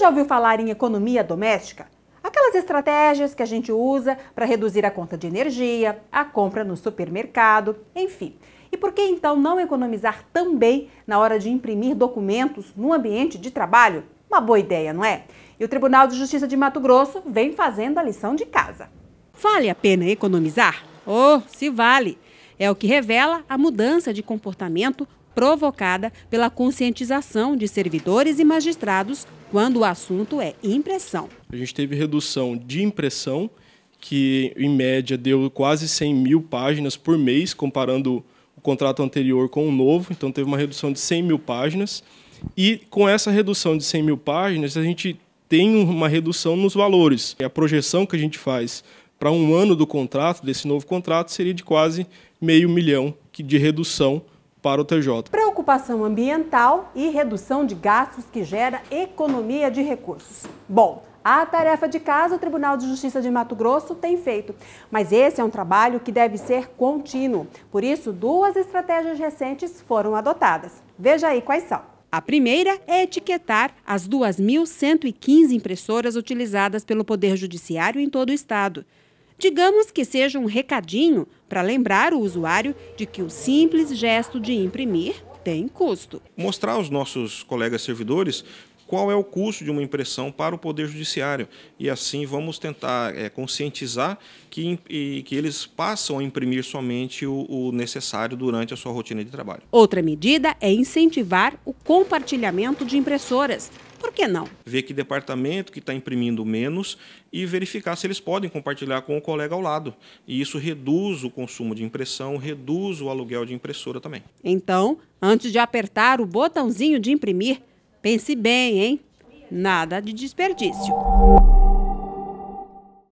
já ouviu falar em economia doméstica? Aquelas estratégias que a gente usa para reduzir a conta de energia, a compra no supermercado, enfim. E por que então não economizar também na hora de imprimir documentos no ambiente de trabalho? Uma boa ideia, não é? E o Tribunal de Justiça de Mato Grosso vem fazendo a lição de casa. Vale a pena economizar? Oh, se vale! É o que revela a mudança de comportamento provocada pela conscientização de servidores e magistrados quando o assunto é impressão. A gente teve redução de impressão, que em média deu quase 100 mil páginas por mês, comparando o contrato anterior com o novo, então teve uma redução de 100 mil páginas. E com essa redução de 100 mil páginas, a gente tem uma redução nos valores. A projeção que a gente faz para um ano do contrato, desse novo contrato, seria de quase meio milhão de redução para o TJ. Preocupação ambiental e redução de gastos que gera economia de recursos. Bom, a tarefa de casa o Tribunal de Justiça de Mato Grosso tem feito, mas esse é um trabalho que deve ser contínuo. Por isso, duas estratégias recentes foram adotadas. Veja aí quais são. A primeira é etiquetar as 2.115 impressoras utilizadas pelo Poder Judiciário em todo o estado. Digamos que seja um recadinho para lembrar o usuário de que o simples gesto de imprimir tem custo. Mostrar aos nossos colegas servidores qual é o custo de uma impressão para o Poder Judiciário. E assim vamos tentar é, conscientizar que, e, que eles passam a imprimir somente o, o necessário durante a sua rotina de trabalho. Outra medida é incentivar o compartilhamento de impressoras. Por que não? Ver que departamento que está imprimindo menos e verificar se eles podem compartilhar com o colega ao lado. E isso reduz o consumo de impressão, reduz o aluguel de impressora também. Então, antes de apertar o botãozinho de imprimir, Pense bem, hein? Nada de desperdício.